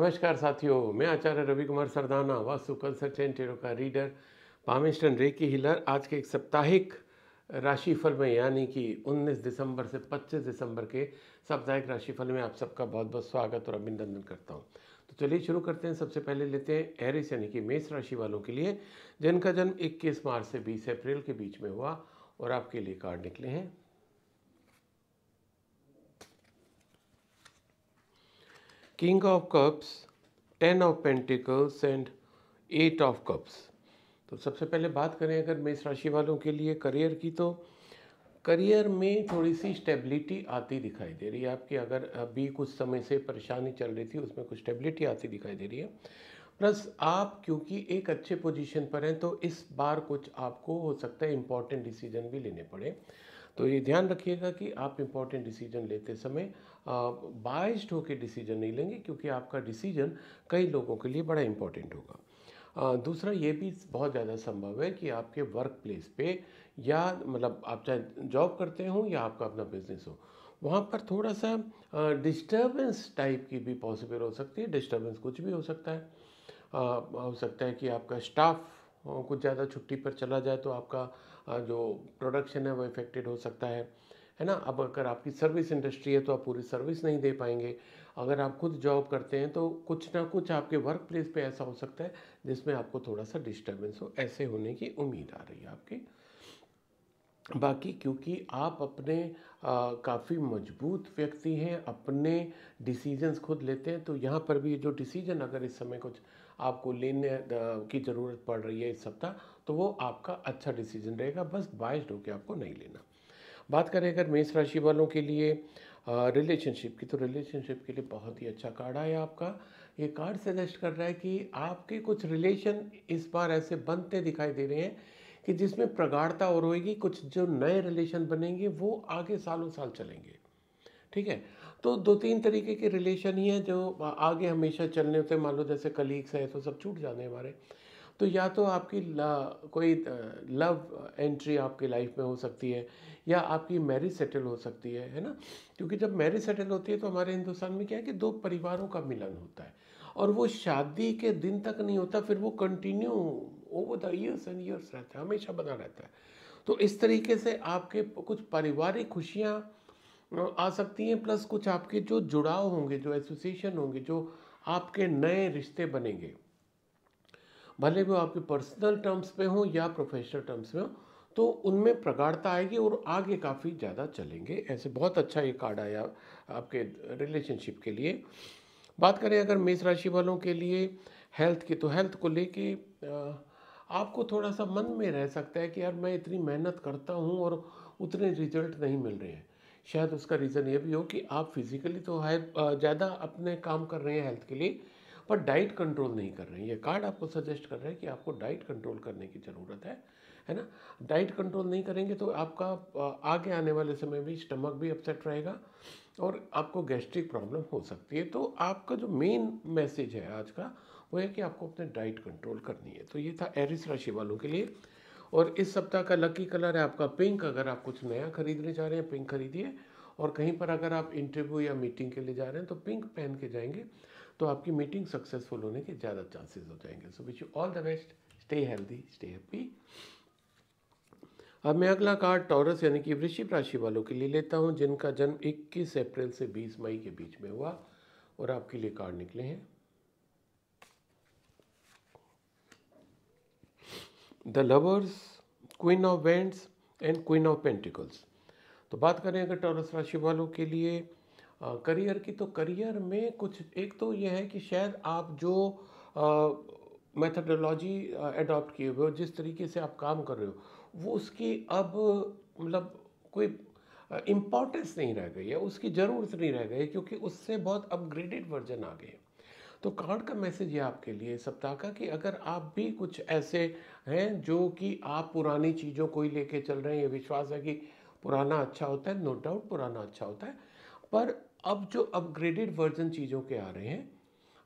नमस्कार साथियों मैं आचार्य रवि कुमार सरदाना वास्तु कंसल्टेंट टेरो का रीडर पामेस्टन रेकी हिलर आज के एक साप्ताहिक राशिफल में यानी कि 19 दिसंबर से 25 दिसंबर के साप्ताहिक राशिफल में आप सबका बहुत बहुत स्वागत और अभिनंदन करता हूँ तो चलिए शुरू करते हैं सबसे पहले लेते हैं एरिस यानी कि मेष राशि वालों के लिए जिनका जन्म इक्कीस मार्च से बीस अप्रैल के बीच में हुआ और आपके लिए कार्ड निकले हैं King of Cups, ten of pentacles and eight of cups तो सबसे पहले बात करें अगर मेष राशि वालों के लिए करियर की तो करियर में थोड़ी सी स्टेबिलिटी आती दिखाई दे रही है आपकी अगर अभी कुछ समय से परेशानी चल रही थी उसमें कुछ स्टेबिलिटी आती दिखाई दे रही है प्लस आप क्योंकि एक अच्छे पोजीशन पर हैं तो इस बार कुछ आपको हो सकता है इम्पॉर्टेंट डिसीजन भी लेने पड़े तो ये ध्यान रखिएगा कि आप इम्पॉर्टेंट डिसीजन लेते समय बाइस्ड होकर डिसीजन नहीं लेंगे क्योंकि आपका डिसीजन कई लोगों के लिए बड़ा इंपॉर्टेंट होगा दूसरा ये भी बहुत ज़्यादा संभव है कि आपके वर्क प्लेस पे या मतलब आप चाहे जॉब करते हो या आपका अपना बिजनेस हो वहाँ पर थोड़ा सा डिस्टर्बेंस टाइप की भी पॉसिबल हो सकती है डिस्टर्बेंस कुछ भी हो सकता है आ, हो सकता है कि आपका स्टाफ कुछ ज़्यादा छुट्टी पर चला जाए तो आपका जो प्रोडक्शन है वो इफ़ेक्टेड हो सकता है है ना अब अगर आपकी सर्विस इंडस्ट्री है तो आप पूरी सर्विस नहीं दे पाएंगे अगर आप खुद जॉब करते हैं तो कुछ ना कुछ आपके वर्क प्लेस पर ऐसा हो सकता है जिसमें आपको थोड़ा सा डिस्टर्बेंस हो ऐसे होने की उम्मीद आ रही है आपकी बाकी क्योंकि आप अपने काफ़ी मजबूत व्यक्ति हैं अपने डिसीजंस खुद लेते हैं तो यहाँ पर भी जो डिसीजन अगर इस समय कुछ आपको लेने की ज़रूरत पड़ रही है इस सप्ताह तो वो आपका अच्छा डिसीजन रहेगा बस बाइस्ड होकर आपको नहीं लेना बात करें अगर मेष राशि वालों के लिए रिलेशनशिप की तो रिलेशनशिप के लिए बहुत ही अच्छा कार्ड आया आपका ये कार्ड सजेस्ट कर रहा है कि आपके कुछ रिलेशन इस बार ऐसे बनते दिखाई दे रहे हैं कि जिसमें प्रगाढ़ता और होएगी कुछ जो नए रिलेशन बनेंगे वो आगे सालों साल चलेंगे ठीक है तो दो तीन तरीके के रिलेशन ही हैं जो आगे हमेशा चलने होते हैं मान लो जैसे कलीग्स हैं तो सब छूट जाने हमारे तो या तो आपकी कोई लव एंट्री आपकी लाइफ में हो सकती है या आपकी मैरिज सेटल हो सकती है है ना क्योंकि जब मैरिज सेटल होती है तो हमारे हिंदुस्तान में क्या है कि दो परिवारों का मिलन होता है और वो शादी के दिन तक नहीं होता फिर वो continue over the years and years रहता है हमेशा बना रहता है तो इस तरीके से आपके कुछ पारिवारिक खुशियाँ आ सकती हैं प्लस कुछ आपके जो जुड़ाव होंगे जो एसोसिएशन होंगे जो आपके नए रिश्ते बनेंगे भले वो आपके पर्सनल टर्म्स पे हो या प्रोफेशनल टर्म्स में हो तो उनमें प्रगाढ़ता आएगी और आगे काफ़ी ज़्यादा चलेंगे ऐसे बहुत अच्छा ये कार्ड आया आपके रिलेशनशिप के लिए बात करें अगर मेष राशि वालों के लिए हेल्थ की तो हेल्थ को लेके आपको थोड़ा सा मन में रह सकता है कि यार मैं इतनी मेहनत करता हूँ और उतने रिजल्ट नहीं मिल रहे हैं शायद उसका रीज़न ये भी हो कि आप फिज़िकली तो है ज़्यादा अपने काम कर रहे हैं हेल्थ के लिए पर डाइट कंट्रोल नहीं कर रहे हैं ये कार्ड आपको सजेस्ट कर रहा है कि आपको डाइट कंट्रोल करने की ज़रूरत है है ना डाइट कंट्रोल नहीं करेंगे तो आपका आगे आने वाले समय में स्टमक भी अपसेट रहेगा और आपको गैस्ट्रिक प्रॉब्लम हो सकती है तो आपका जो मेन मैसेज है आज का वो है कि आपको अपने डाइट कंट्रोल करनी है तो ये था एरिस राशि वालों के लिए और इस सप्ताह का लकी कलर है आपका पिंक अगर आप कुछ नया खरीदने जा रहे हैं पिंक खरीदिए और कहीं पर अगर आप इंटरव्यू या मीटिंग के लिए जा रहे हैं तो पिंक पहन के जाएंगे तो आपकी मीटिंग सक्सेसफुल होने के ज़्यादा चांसेस हो जाएंगे so wish you all the best stay healthy stay happy अब मैं अगला कार्ड टॉरस यानी कि वृश्चिक राशि वालों के लिए लेता हूँ जिनका जन्म 21 अप्रैल से 20 मई के बीच में हुआ और आपके लिए कार्ड निकले हैं the lovers queen of wands and queen of pentacles तो बात करें अगर टॉरस राशि वालों के लिए करियर की तो करियर में कुछ एक तो ये है कि शायद आप जो मेथडोलॉजी एडॉप्ट किए हुए हो जिस तरीके से आप काम कर रहे हो वो उसकी अब मतलब कोई इम्पोर्टेंस नहीं रह गई है उसकी ज़रूरत नहीं रह गई क्योंकि उससे बहुत अपग्रेडेड वर्जन आ गए तो कार्ड का मैसेज ये आपके लिए सप्ताह का कि अगर आप भी कुछ ऐसे हैं जो कि आप पुरानी चीज़ों को ही लेके चल रहे हैं ये विश्वास है कि पुराना अच्छा होता है नो डाउट पुराना अच्छा होता है पर अब जो अपग्रेडेड वर्जन चीज़ों के आ रहे हैं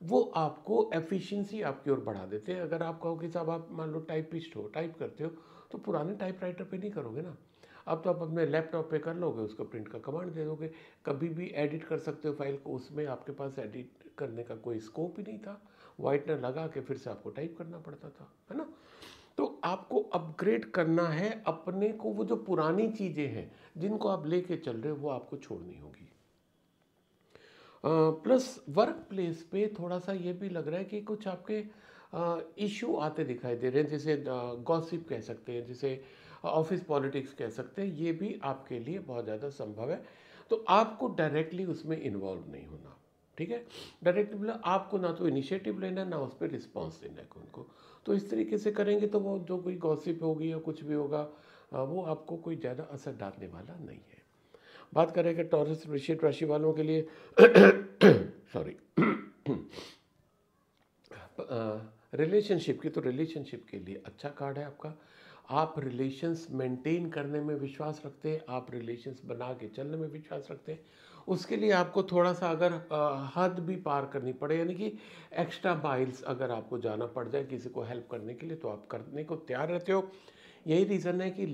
वो आपको एफिशिएंसी आपकी ओर बढ़ा देते हैं अगर आप कहो कि साहब आप मान लो टाइपिस्ट हो टाइप करते हो तो पुराने टाइप राइटर पर नहीं करोगे ना अब तो आप अपने लैपटॉप पे कर लोगे उसको प्रिंट का कमांड दे दोगे कभी भी एडिट कर सकते हो फाइल को उसमें आपके पास एडिट करने का कोई स्कोप ही नहीं था वाइटनर लगा के फिर से आपको टाइप करना पड़ता था है ना तो आपको अपग्रेड करना है अपने को वो जो पुरानी चीज़ें हैं जिनको आप लेके चल रहे हो वो आपको छोड़नी होगी प्लस वर्क प्लेस पे थोड़ा सा ये भी लग रहा है कि कुछ आपके इशू आते दिखाई दे रहे हैं जैसे गॉसिप कह सकते हैं जैसे ऑफिस पॉलिटिक्स कह सकते हैं ये भी आपके लिए बहुत ज़्यादा संभव है तो आपको डायरेक्टली उसमें इन्वॉल्व नहीं होना ठीक है डायरेक्ट मतलब आपको ना तो इनिशिएटिव लेना है ना उस पर रिस्पॉन्स देना है उनको तो इस तरीके से करेंगे तो वो जो कोई गॉसिप होगी या कुछ भी होगा वो आपको कोई ज़्यादा असर डालने वाला नहीं है बात करें कि टॉरस वृश्चिक राशि वालों के लिए सॉरी रिलेशनशिप की तो रिलेशनशिप के लिए अच्छा कार्ड है आपका आप रिलेशंस मेंटेन करने में विश्वास रखते हैं आप रिलेशंस बना के चलने में विश्वास रखते हैं उसके लिए आपको थोड़ा सा अगर हद भी पार करनी पड़े यानी कि एक्स्ट्रा माइल्स अगर आपको जाना पड़ जाए किसी को हेल्प करने के लिए तो आप करने को तैयार रहते हो यही रीज़न है कि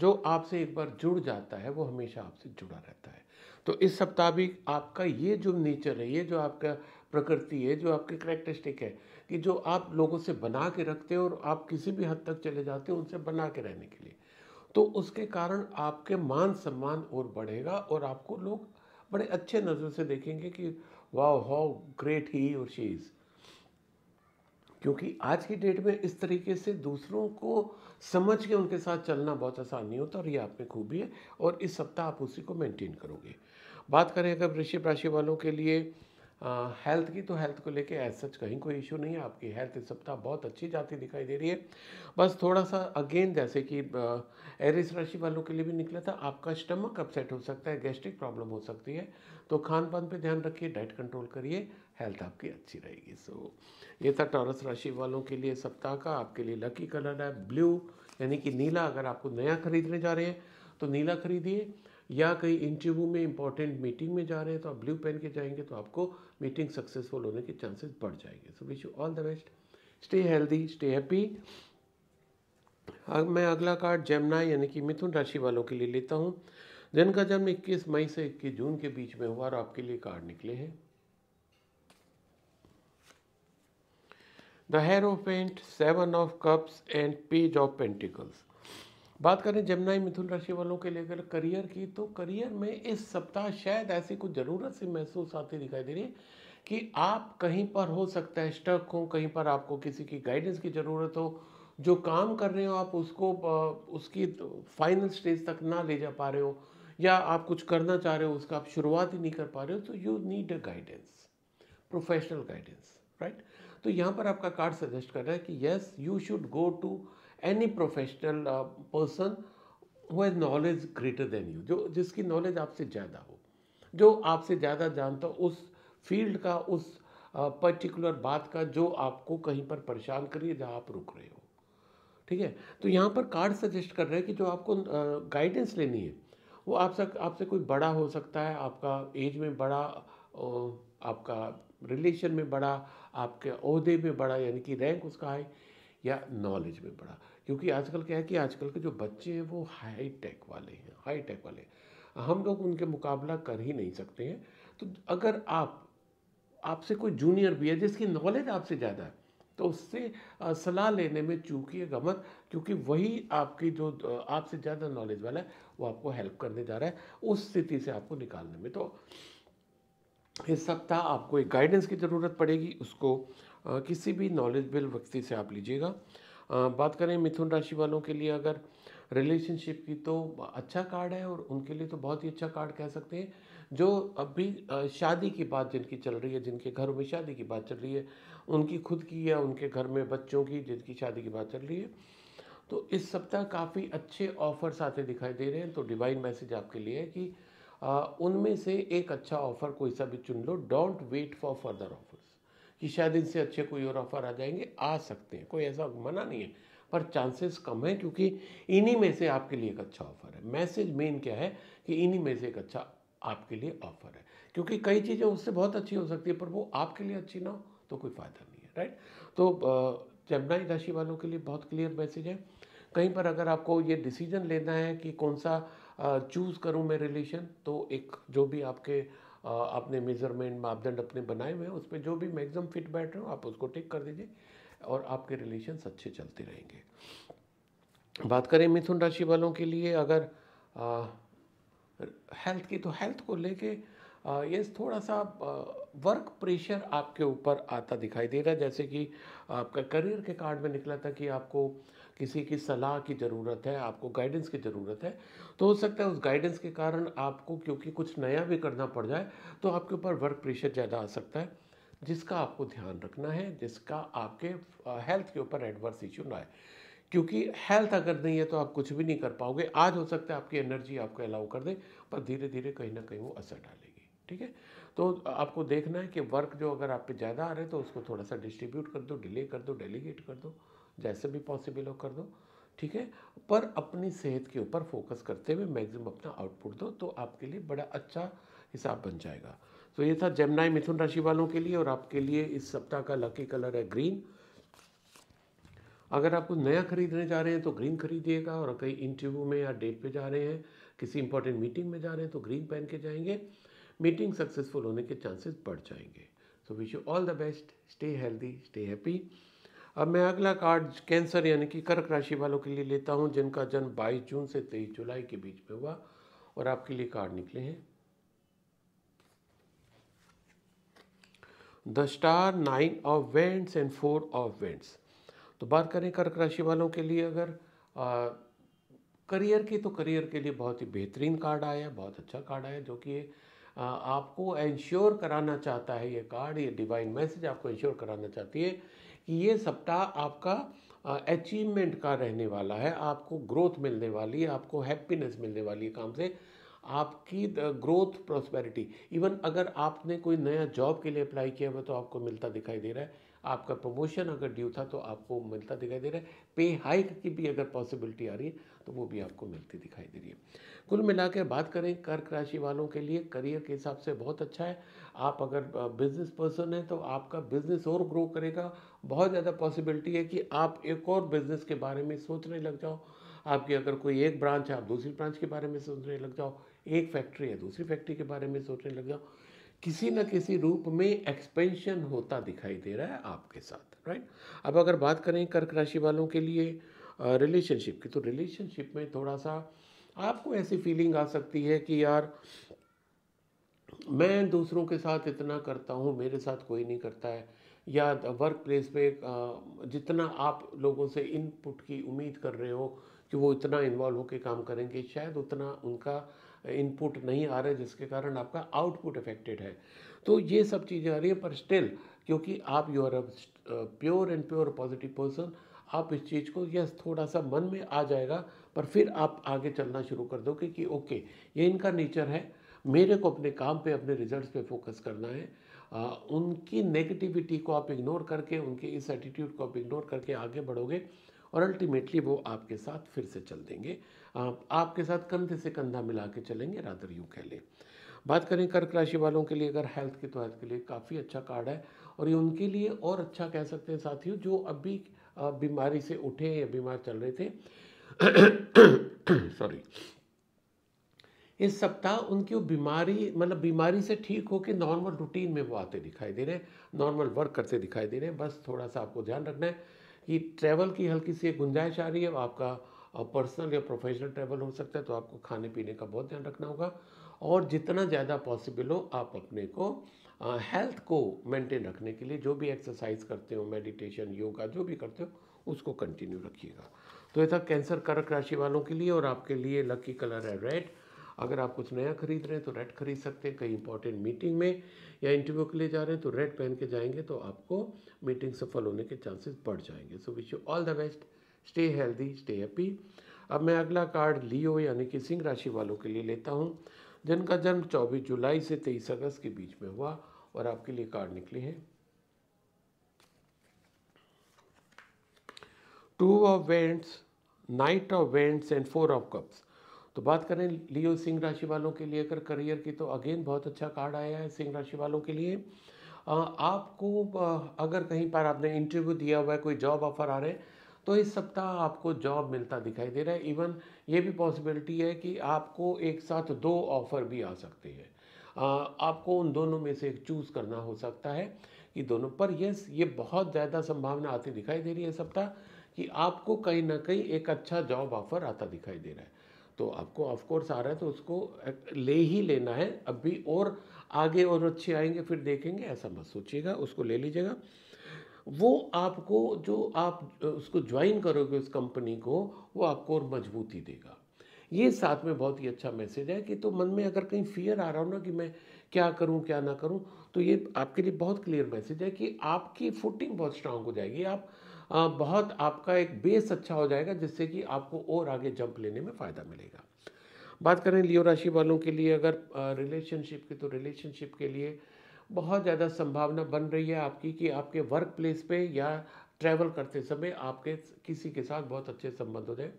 जो आपसे एक बार जुड़ जाता है वो हमेशा आपसे जुड़ा रहता है तो इस सप्ताह भी आपका ये जो नेचर है ये जो आपका प्रकृति है जो आपके करेक्टरिस्टिक है कि जो आप लोगों से बना के रखते हो और आप किसी भी हद तक चले जाते हो उनसे बना के रहने के लिए तो उसके कारण आपके मान सम्मान और बढ़ेगा और आपको लोग बड़े अच्छे नज़र से देखेंगे कि वाह हाउ ग्रेट ही और शी इज़ क्योंकि आज की डेट में इस तरीके से दूसरों को समझ के उनके साथ चलना बहुत आसान नहीं होता और ये आप में खूबी है और इस सप्ताह आप उसी को मेंटेन करोगे बात करें अगर वृश्चिक राशि वालों के लिए आ, हेल्थ की तो हेल्थ को लेके एज सच कहीं कोई इशू नहीं है आपकी हेल्थ इस सप्ताह बहुत अच्छी जाती दिखाई दे रही है बस थोड़ा सा अगेन जैसे कि एरिस राशि वालों के लिए भी निकला था आपका स्टमक अपसेट हो सकता है गैस्ट्रिक प्रॉब्लम हो सकती है तो खान पान पर ध्यान रखिए डाइट कंट्रोल करिए हेल्थ आपकी अच्छी रहेगी सो so, ये था टॉरस राशि वालों के लिए सप्ताह का आपके लिए लकी कलर है ब्लू यानी कि नीला अगर आपको नया खरीदने जा रहे हैं तो नीला खरीदिए या कहीं इंटरव्यू में इंपॉर्टेंट मीटिंग में जा रहे हैं तो आप ब्लू पहन के जाएंगे तो आपको मीटिंग सक्सेसफुल होने के चांसेस बढ़ जाएंगे so wish you all the best stay healthy stay happy अब मैं अगला कार्ड जमुना यानी कि मिथुन राशि वालों के लिए लेता हूँ जिनका जन्म 21 मई से 21 जून के बीच में हुआ और आपके लिए कार्ड निकले हैं the hierophant seven of cups and page of pentacles बात करें जमुनाई मिथुन राशि वालों के लिए अगर करियर की तो करियर में इस सप्ताह शायद ऐसी कुछ ज़रूरत सी महसूस आती दिखाई दे रही है कि आप कहीं पर हो सकता है स्टक हो कहीं पर आपको किसी की गाइडेंस की ज़रूरत हो जो काम कर रहे हो आप उसको उसकी फाइनल स्टेज तक ना ले जा पा रहे हो या आप कुछ करना चाह रहे हो उसका आप शुरुआत ही नहीं कर पा रहे हो तो you need a guidance professional guidance right तो यहाँ पर आपका कार्ड सजेस्ट कर रहा है कि yes you should go to any professional person who has knowledge greater than you जो जिसकी नॉलेज आपसे ज़्यादा हो जो आपसे ज़्यादा जानता हो उस फील्ड का उस पर्टिकुलर uh, बात का जो आपको कहीं पर परेशान करिए जहाँ आप रुक रहे हो ठीक है तो यहाँ पर कार्ड सजेस्ट कर रहे हैं कि जो आपको गाइडेंस uh, लेनी है वो आपसे आपसे कोई बड़ा हो सकता है आपका एज में बड़ा uh, आपका रिलेशन में बड़ा आपके अहदे में बढ़ा यानी कि रैंक उसका हाई या नॉलेज में बढ़ा क्योंकि आजकल क्या है कि आजकल के जो बच्चे हैं वो हाई टेक वाले हैं हाई टेक वाले हैं हम लोग उनके मुकाबला कर ही नहीं सकते हैं तो अगर आप आपसे कोई जूनियर भी है जिसकी नॉलेज आपसे ज़्यादा है तो उससे सलाह लेने में चूकिएगा गमत क्योंकि वही आपकी जो आपसे ज़्यादा नॉलेज वाला है वो आपको हेल्प करने जा रहा है उस स्थिति से आपको निकालने में तो इस सप्ताह आपको एक गाइडेंस की ज़रूरत पड़ेगी उसको आ, किसी भी नॉलेजबल व्यक्ति से आप लीजिएगा बात करें मिथुन राशि वालों के लिए अगर रिलेशनशिप की तो अच्छा कार्ड है और उनके लिए तो बहुत ही अच्छा कार्ड कह सकते हैं जो अभी शादी की बात जिनकी चल रही है जिनके घरों में शादी की बात चल रही है उनकी खुद की या उनके घर में बच्चों की जिनकी शादी की बात चल रही है तो इस सप्ताह काफ़ी अच्छे ऑफर्स आते दिखाई दे रहे हैं तो डिवाइन मैसेज आपके लिए है कि उनमें से एक अच्छा ऑफ़र कोई सा भी चुन लो don't wait for further offers कि शायद इनसे अच्छे कोई और ऑफ़र आ जाएंगे आ सकते हैं कोई ऐसा मना नहीं है पर चांसेस कम है क्योंकि इन्हीं में से आपके लिए एक अच्छा ऑफ़र है मैसेज मेन क्या है कि इन्हीं में से एक अच्छा आपके लिए ऑफ़र है क्योंकि कई चीज़ें उससे बहुत अच्छी हो सकती है पर वो आपके लिए अच्छी ना हो तो कोई फ़ायदा नहीं है राइट तो जमनाई राशि वालों के लिए बहुत क्लियर मैसेज है कहीं पर अगर आपको ये डिसीजन लेना है कि कौन सा चूज़ करूँ मैं रिलेशन तो एक जो भी आपके आपने मेज़रमेंट मापदंड अपने बनाए हुए हैं उस पर जो भी मैक्सिमम फिट बैठ रहे हो आप उसको टिक कर दीजिए और आपके रिलेशन अच्छे चलते रहेंगे बात करें मिथुन राशि वालों के लिए अगर आ, हेल्थ की तो हेल्थ को लेके ये थोड़ा सा वर्क प्रेशर आपके ऊपर आता दिखाई दे रहा है जैसे कि आपका करियर के कार्ड में निकला था कि आपको किसी की सलाह की ज़रूरत है आपको गाइडेंस की ज़रूरत है तो हो सकता है उस गाइडेंस के कारण आपको क्योंकि कुछ नया भी करना पड़ जाए तो आपके ऊपर वर्क प्रेशर ज़्यादा आ सकता है जिसका आपको ध्यान रखना है जिसका आपके हेल्थ के ऊपर एडवर्स इश्यू ना आए क्योंकि हेल्थ अगर नहीं है तो आप कुछ भी नहीं कर पाओगे आज हो सकता है आपकी एनर्जी आपको अलाउ कर दे पर धीरे धीरे कहीं ना कहीं वो असर डालेगी ठीक है तो आपको देखना है कि वर्क जो अगर आप पे ज़्यादा आ रहे हैं तो उसको थोड़ा सा डिस्ट्रीब्यूट कर दो डिले कर दो डेलीगेट कर दो जैसे भी पॉसिबल हो कर दो ठीक है पर अपनी सेहत के ऊपर फोकस करते हुए मैक्सिमम अपना आउटपुट दो तो आपके लिए बड़ा अच्छा हिसाब बन जाएगा तो ये था जमनाई मिथुन राशि वालों के लिए और आपके लिए इस सप्ताह का लकी कलर है ग्रीन अगर आप कुछ नया खरीदने जा रहे हैं तो ग्रीन खरीदिएगा और कहीं इंटरव्यू में या डेट पे जा रहे हैं किसी इंपॉर्टेंट मीटिंग में जा रहे हैं तो ग्रीन पहन के जाएंगे मीटिंग सक्सेसफुल होने के चांसेस बढ़ जाएंगे so wish you all the best stay healthy stay happy अब मैं अगला कार्ड कैंसर यानी कि कर्क राशि वालों के लिए लेता हूँ जिनका जन्म 22 जून से 23 जुलाई के बीच में हुआ और आपके लिए कार्ड निकले हैं the star nine of wands and four of wands तो बात करें कर्क राशि वालों के लिए अगर आ, करियर की तो करियर के लिए बहुत ही बेहतरीन कार्ड आया बहुत अच्छा कार्ड आया जो कि आपको इंश्योर कराना चाहता है ये कार्ड ये डिवाइन मैसेज आपको इंश्योर कराना चाहती है कि ये सप्ताह आपका अचीवमेंट का रहने वाला है आपको ग्रोथ मिलने वाली है आपको हैप्पीनेस मिलने वाली है काम से आपकी ग्रोथ प्रॉस्पेरिटी इवन अगर आपने कोई नया जॉब के लिए अप्लाई किया हुआ तो आपको मिलता दिखाई दे रहा है आपका प्रमोशन अगर ड्यू था तो आपको मिलता दिखाई दे रहा है पे हाइक की भी अगर पॉसिबिलिटी आ रही है तो वो भी आपको मिलती दिखाई दे रही है कुल मिलाकर बात करें कर्क राशि वालों के लिए करियर के हिसाब से बहुत अच्छा है आप अगर बिजनेस पर्सन हैं तो आपका बिजनेस और ग्रो करेगा बहुत ज़्यादा पॉसिबिलिटी है कि आप एक और बिज़नेस के बारे में सोचने लग जाओ आपकी अगर कोई एक ब्रांच है आप दूसरी ब्रांच के बारे में सोचने लग जाओ एक फैक्ट्री है दूसरी फैक्ट्री के बारे में सोचने लग जाओ किसी न किसी रूप में एक्सपेंशन होता दिखाई दे रहा है आपके साथ राइट अब अगर बात करें कर्क राशि वालों के लिए रिलेशनशिप की तो रिलेशनशिप में थोड़ा सा आपको ऐसी फीलिंग आ सकती है कि यार मैं दूसरों के साथ इतना करता हूँ मेरे साथ कोई नहीं करता है या वर्क प्लेस पे जितना आप लोगों से इनपुट की उम्मीद कर रहे हो कि वो इतना इन्वॉल्व होकर काम करेंगे शायद उतना उनका इनपुट नहीं आ रहा है जिसके कारण आपका आउटपुट अफेक्टेड है तो ये सब चीज़ें आ रही है पर स्टिल क्योंकि आप you are a pure and pure positive person आप इस चीज़ को यस थोड़ा सा मन में आ जाएगा पर फिर आप आगे चलना शुरू कर दोगे कि ओके ये इनका नेचर है मेरे को अपने काम पे अपने रिजल्ट्स पे फोकस करना है उनकी नेगेटिविटी को आप इग्नोर करके उनके इस एटीट्यूड को आप इग्नोर करके आगे बढ़ोगे और अल्टीमेटली वो आपके साथ फिर से चल देंगे आपके साथ कंधे से कंधा मिला के चलेंगे रादर यू कह लें बात करें कर्क राशि वालों के लिए अगर हेल्थ की तो हेल्थ के लिए काफ़ी अच्छा कार्ड है और ये उनके लिए और अच्छा कह सकते हैं साथियों जो अभी बीमारी से उठे या बीमार चल रहे थे सॉरी इस सप्ताह उनकी वो बीमारी मतलब बीमारी से ठीक होकर नॉर्मल रूटीन में वो आते दिखाई दे रहे हैं नॉर्मल वर्क करते दिखाई दे रहे हैं बस थोड़ा सा आपको ध्यान रखना है कि ट्रैवल की हल्की सी गुंजाइश आ रही है आपका पर्सनल या प्रोफेशनल ट्रैवल हो सकता है तो आपको खाने पीने का बहुत ध्यान रखना होगा और जितना ज़्यादा पॉसिबल हो आप अपने को हेल्थ को मेंटेन रखने के लिए जो भी एक्सरसाइज करते हो मेडिटेशन योगा जो भी करते हो उसको कंटिन्यू रखिएगा तो ये था कैंसर कर्क राशि वालों के लिए और आपके लिए लकी कलर है रेड अगर आप कुछ नया खरीद रहे हैं तो रेड खरीद सकते हैं कहीं इंपॉर्टेंट मीटिंग में या इंटरव्यू के लिए जा रहे हैं तो रेड पहन के जाएंगे तो आपको मीटिंग सफल होने के चांसेस बढ़ जाएंगे so wish you all the best stay healthy stay happy अब मैं अगला कार्ड लियो यानी कि सिंह राशि वालों के लिए लेता हूँ जिनका जन्म चौबीस जुलाई से तेईस अगस्त के बीच में हुआ और आपके लिए कार्ड निकले हैं two of wands knight of wands and four of cups तो बात करें लियो सिंह राशि वालों के लिए अगर करियर की तो अगेन बहुत अच्छा कार्ड आया है सिंह राशि वालों के लिए आपको अगर कहीं पर आपने इंटरव्यू दिया हुआ है कोई जॉब ऑफर आ रहे हैं तो इस सप्ताह आपको जॉब मिलता दिखाई दे रहा है इवन ये भी पॉसिबिलिटी है कि आपको एक साथ दो ऑफर भी आ सकते हैं आपको उन दोनों में से एक चूज़ करना हो सकता है कि दोनों पर यस ये बहुत ज़्यादा संभावना आती दिखाई दे रही है सप्ताह कि आपको कहीं ना कहीं एक अच्छा जॉब ऑफर आता दिखाई दे रहा है तो आपको ऑफकोर्स आ रहा है तो उसको ले ही लेना है अभी और आगे और अच्छे आएंगे फिर देखेंगे ऐसा मत सोचिएगा उसको ले लीजिएगा वो आपको जो आप उसको ज्वाइन करोगे उस कंपनी को वो आपको और मजबूती देगा ये साथ में बहुत ही अच्छा मैसेज है कि तो मन में अगर कहीं फियर आ रहा हो ना कि मैं क्या करूं क्या ना करूं तो ये आपके लिए बहुत क्लियर मैसेज है कि आपकी फुटिंग बहुत स्ट्रांग हो जाएगी आप बहुत आपका एक बेस अच्छा हो जाएगा जिससे कि आपको और आगे जंप लेने में फ़ायदा मिलेगा बात करें लियो राशि वालों के लिए अगर रिलेशनशिप की तो रिलेशनशिप के लिए बहुत ज़्यादा संभावना बन रही है आपकी कि आपके वर्क प्लेस पे या ट्रैवल करते समय आपके किसी के साथ बहुत अच्छे संबंध हो जाए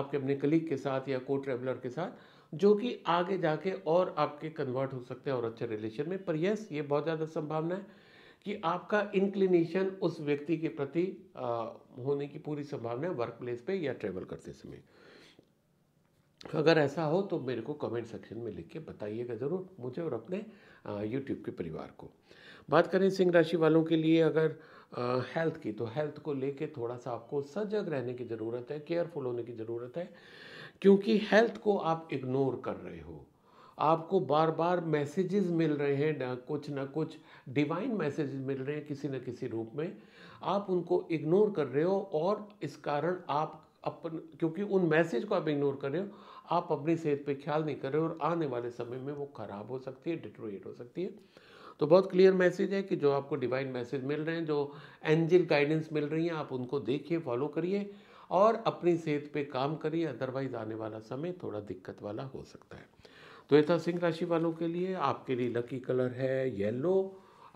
आपके अपने कलीग के साथ या को ट्रैवलर के साथ जो कि आगे जाके और आपके कन्वर्ट हो सकते हैं और अच्छे रिलेशन में पर यस ये बहुत ज़्यादा संभावना है कि आपका इंक्लिनेशन उस व्यक्ति के प्रति आ, होने की पूरी संभावना है वर्क प्लेस पर या ट्रेवल करते समय अगर ऐसा हो तो मेरे को कमेंट सेक्शन में लिख के बताइएगा ज़रूर मुझे और अपने यूट्यूब के परिवार को बात करें सिंह राशि वालों के लिए अगर हेल्थ की तो हेल्थ को लेके थोड़ा सा आपको सजग रहने की ज़रूरत है केयरफुल होने की ज़रूरत है क्योंकि हेल्थ को आप इग्नोर कर रहे हो आपको बार बार मैसेजेस मिल रहे हैं ना कुछ ना कुछ डिवाइन मैसेजेस मिल रहे हैं किसी न किसी रूप में आप उनको इग्नोर कर रहे हो और इस कारण आप अपन क्योंकि उन मैसेज को आप इग्नोर कर रहे हो आप अपनी सेहत पे ख्याल नहीं कर रहे हो और आने वाले समय में वो ख़राब हो सकती है डिट्रोएट हो सकती है तो बहुत क्लियर मैसेज है कि जो आपको डिवाइन मैसेज मिल रहे हैं जो एंजल गाइडेंस मिल रही हैं आप उनको देखिए फॉलो करिए और अपनी सेहत पे काम करिए अदरवाइज आने वाला समय थोड़ा दिक्कत वाला हो सकता है त्वेता सिंह राशि वालों के लिए आपके लिए लकी कलर है येलो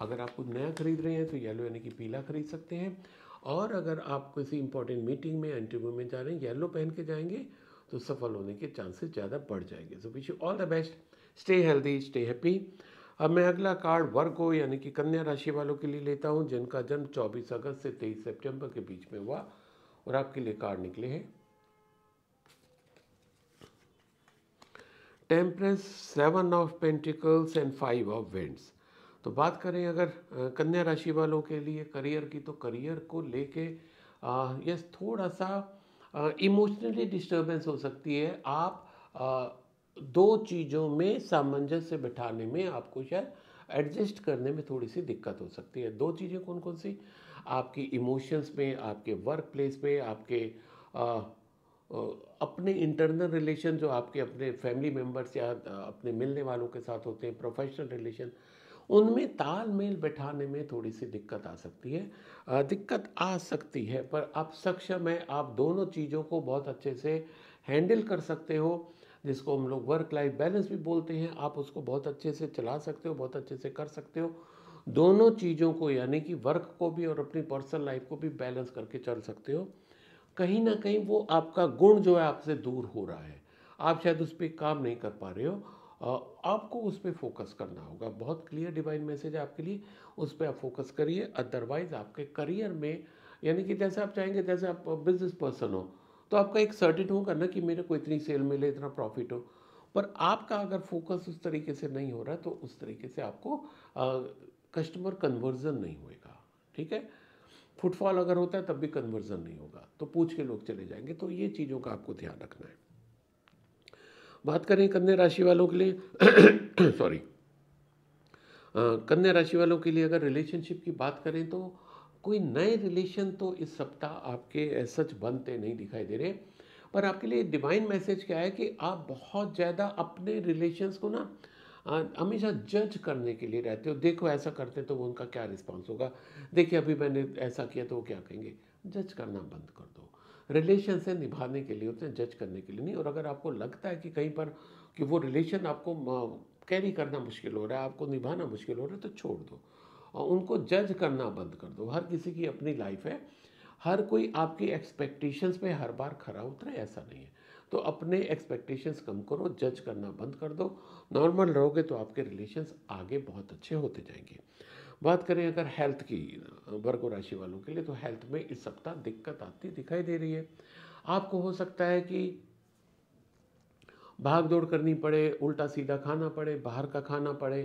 अगर आप कुछ नया खरीद रहे हैं तो येलो यानी कि पीला खरीद सकते हैं और अगर आप किसी इंपॉर्टेंट मीटिंग में इंटरव्यू में जा रहे हैं येलो पहन के जाएंगे तो सफल होने के चांसेस ज़्यादा बढ़ जाएंगे so wish you all the best stay healthy stay happy अब मैं अगला कार्ड वर्गो यानी कि कन्या राशि वालों के लिए लेता हूँ जिनका जन्म 24 अगस्त से 23 सितंबर के बीच में हुआ और आपके लिए कार्ड निकले हैं temperance seven of pentacles and five of wands तो बात करें अगर कन्या राशि वालों के लिए करियर की तो करियर को लेके यस थोड़ा सा इमोशनली डिस्टर्बेंस हो सकती है आप आ, दो चीज़ों में सामंजस्य बिठाने में आपको शायद एडजस्ट करने में थोड़ी सी दिक्कत हो सकती है दो चीज़ें कौन कौन सी आपकी इमोशंस में आपके वर्क प्लेस में आपके आ, अपने इंटरनल रिलेशन जो आपके अपने फैमिली मेम्बर्स या अपने मिलने वालों के साथ होते हैं प्रोफेशनल रिलेशन उनमें तालमेल बैठाने में थोड़ी सी दिक्कत आ सकती है दिक्कत आ सकती है पर आप सक्षम है आप दोनों चीज़ों को बहुत अच्छे से हैंडल कर सकते हो जिसको हम लोग वर्क लाइफ बैलेंस भी बोलते हैं आप उसको बहुत अच्छे से चला सकते हो बहुत अच्छे से कर सकते हो दोनों चीज़ों को यानी कि वर्क को भी और अपनी पर्सनल लाइफ को भी बैलेंस करके चल सकते हो कहीं ना कहीं वो आपका गुण जो है आपसे दूर हो रहा है आप शायद उस पर काम नहीं कर पा रहे हो आपको उस पर फोकस करना होगा बहुत क्लियर डिवाइन मैसेज आपके लिए उस पर आप फोकस करिए अदरवाइज आपके करियर में यानी कि जैसे आप चाहेंगे जैसे आप बिजनेस पर्सन हो तो आपका एक सर्टिन होगा ना कि मेरे को इतनी सेल मिले इतना प्रॉफिट हो पर आपका अगर फोकस उस तरीके से नहीं हो रहा तो उस तरीके से आपको कस्टमर कन्वर्जन नहीं होएगा ठीक है फुटफॉल अगर होता है तब भी कन्वर्जन नहीं होगा तो पूछ के लोग चले जाएंगे तो ये चीज़ों का आपको ध्यान रखना है बात करें कन्या राशि वालों के लिए सॉरी कन्या राशि वालों के लिए अगर रिलेशनशिप की बात करें तो कोई नए रिलेशन तो इस सप्ताह आपके सच बनते नहीं दिखाई दे रहे पर आपके लिए डिवाइन मैसेज क्या है कि आप बहुत ज़्यादा अपने रिलेशन को ना हमेशा जज करने के लिए रहते हो देखो ऐसा करते तो वो उनका क्या रिस्पॉन्स होगा देखिए अभी मैंने ऐसा किया तो वो क्या कहेंगे जज करना बंद कर दो रिलेशन से निभाने के लिए होते हैं जज करने के लिए नहीं और अगर आपको लगता है कि कहीं पर कि वो रिलेशन आपको कैरी करना मुश्किल हो रहा है आपको निभाना मुश्किल हो रहा है तो छोड़ दो और उनको जज करना बंद कर दो हर किसी की अपनी लाइफ है हर कोई आपकी एक्सपेक्टेशंस पे हर बार खरा उतरे ऐसा नहीं है तो अपने एक्सपेक्टेशंस कम करो जज करना बंद कर दो नॉर्मल रहोगे तो आपके रिलेशंस आगे बहुत अच्छे होते जाएंगे बात करें अगर हेल्थ की वर्ग राशि वालों के लिए तो हेल्थ में इस सप्ताह दिक्कत आती दिखाई दे रही है आपको हो सकता है कि भाग दौड़ करनी पड़े उल्टा सीधा खाना पड़े बाहर का खाना पड़े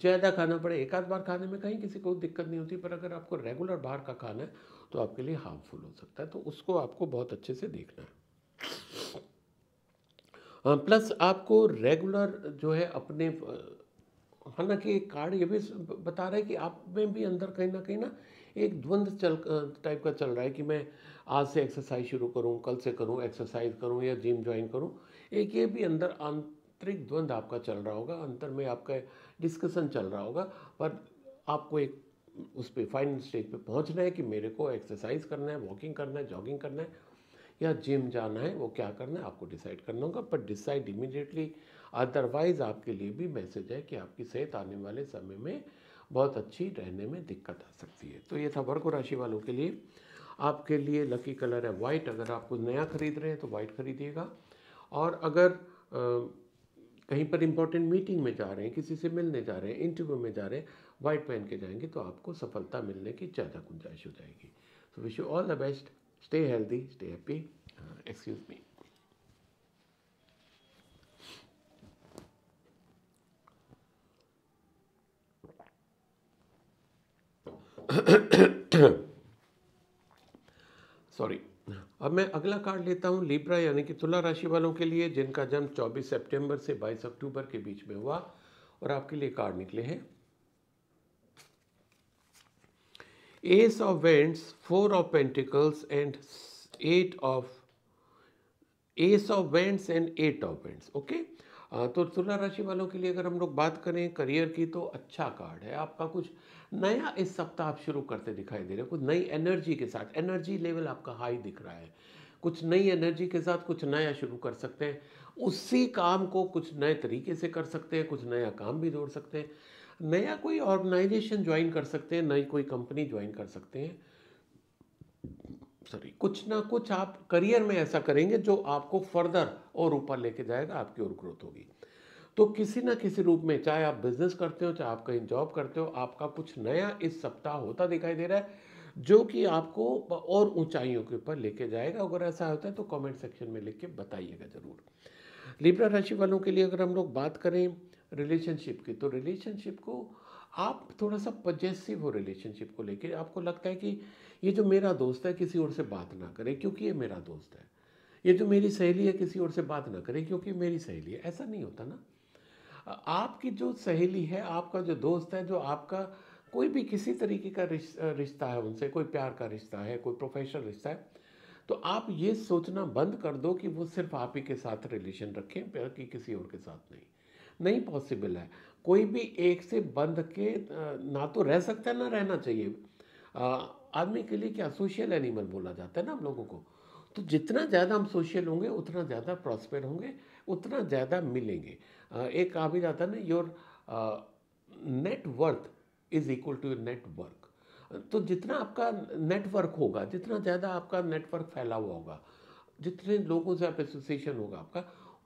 ज़्यादा खाना पड़े एक आध बार खाने में कहीं किसी को दिक्कत नहीं होती पर अगर आपको रेगुलर बाहर का खाना है तो आपके लिए हार्मफुल हो सकता है तो उसको आपको बहुत अच्छे से देखना है प्लस आपको रेगुलर जो है अपने हालांकि एक कार्ड ये भी बता रहा है कि आप में भी अंदर कहीं ना कहीं ना एक द्वंद्व चल टाइप का चल रहा है कि मैं आज से एक्सरसाइज शुरू करूं कल से करूं एक्सरसाइज करूं या जिम ज्वाइन करूं एक ये भी अंदर आंतरिक द्वंद्व आपका चल रहा होगा अंतर में आपका डिस्कशन चल रहा होगा पर आपको एक उस पर फाइनल स्टेज पर पहुँचना है कि मेरे को एक्सरसाइज करना है वॉकिंग करना है जॉगिंग करना है या जिम जाना है वो क्या करना है आपको डिसाइड करना होगा पर डिसाइड इमिडिएटली अदरवाइज़ आपके लिए भी मैसेज है कि आपकी सेहत आने वाले समय में बहुत अच्छी रहने में दिक्कत आ सकती है तो ये था वर्क राशि वालों के लिए आपके लिए लकी कलर है वाइट अगर आप कुछ नया खरीद रहे हैं तो वाइट खरीदिएगा और अगर आ, कहीं पर इंपॉर्टेंट मीटिंग में जा रहे हैं किसी से मिलने जा रहे हैं इंटरव्यू में जा रहे हैं वाइट पहन के जाएंगे तो आपको सफलता मिलने की ज़्यादा गुंजाइश हो जाएगी so wish you all the best stay healthy, stay happy. Uh, excuse me. Sorry अब मैं अगला कार्ड लेता हूं लिब्रा यानी कि तुला राशि वालों के लिए जिनका जन्म 24 सितंबर से 22 अक्टूबर के बीच में हुआ और आपके लिए कार्ड निकले हैं ace of wands four of pentacles and eight of ace of wands and eight of wands okay uh, तो तुला राशि वालों के लिए अगर हम लोग बात करें करियर की तो अच्छा कार्ड है आपका कुछ नया इस सप्ताह आप शुरू करते दिखाई दे रहे हैं कुछ नई एनर्जी के साथ एनर्जी लेवल आपका हाई दिख रहा है कुछ नई एनर्जी के साथ कुछ नया शुरू कर सकते हैं उसी काम को कुछ नए तरीके से कर सकते हैं कुछ नया काम भी जोड़ सकते हैं नया कोई ऑर्गेनाइजेशन ज्वाइन कर सकते हैं नई कोई कंपनी ज्वाइन कर सकते हैं सॉरी कुछ ना कुछ आप करियर में ऐसा करेंगे जो आपको फर्दर और ऊपर लेके जाएगा आपकी और ग्रोथ होगी तो किसी ना किसी रूप में चाहे आप बिजनेस करते हो चाहे आप कहीं जॉब करते हो आपका कुछ नया इस सप्ताह होता दिखाई दे रहा है जो कि आपको और ऊंचाइयों के ऊपर लेके जाएगा अगर ऐसा होता है तो कमेंट सेक्शन में लिख के बताइएगा ज़रूर लिब्रा राशि वालों के लिए अगर हम लोग बात करें रिलेशनशिप की तो रिलेशनशिप को आप थोड़ा सा पजेसिव हो रिलेशनशिप को लेकर आपको लगता है कि ये जो मेरा दोस्त है किसी और से बात ना करे क्योंकि ये मेरा दोस्त है ये जो मेरी सहेली है किसी और से बात ना करे क्योंकि मेरी सहेली है ऐसा नहीं होता ना आपकी जो सहेली है आपका जो दोस्त है जो आपका कोई भी किसी तरीके का रिश्ता है उनसे कोई प्यार का रिश्ता है कोई प्रोफेशनल रिश्ता है तो आप ये सोचना बंद कर दो कि वो सिर्फ आप ही के साथ रिलेशन रखें कि किसी और के साथ नहीं नहीं पॉसिबल है कोई भी एक से बंध के ना तो रह सकता है ना रहना चाहिए आदमी के लिए क्या सोशल एनिमल बोला जाता है ना हम लोगों को तो जितना ज़्यादा हम सोशल होंगे उतना ज़्यादा प्रॉस्पेर होंगे उतना ज़्यादा मिलेंगे एक कहा भी जाता है ना your net worth is equal to your network तो जितना आपका नेटवर्क होगा जितना ज़्यादा आपका नेटवर्क फैला हुआ होगा जितने लोगों से आप एसोसिएशन होगा आपका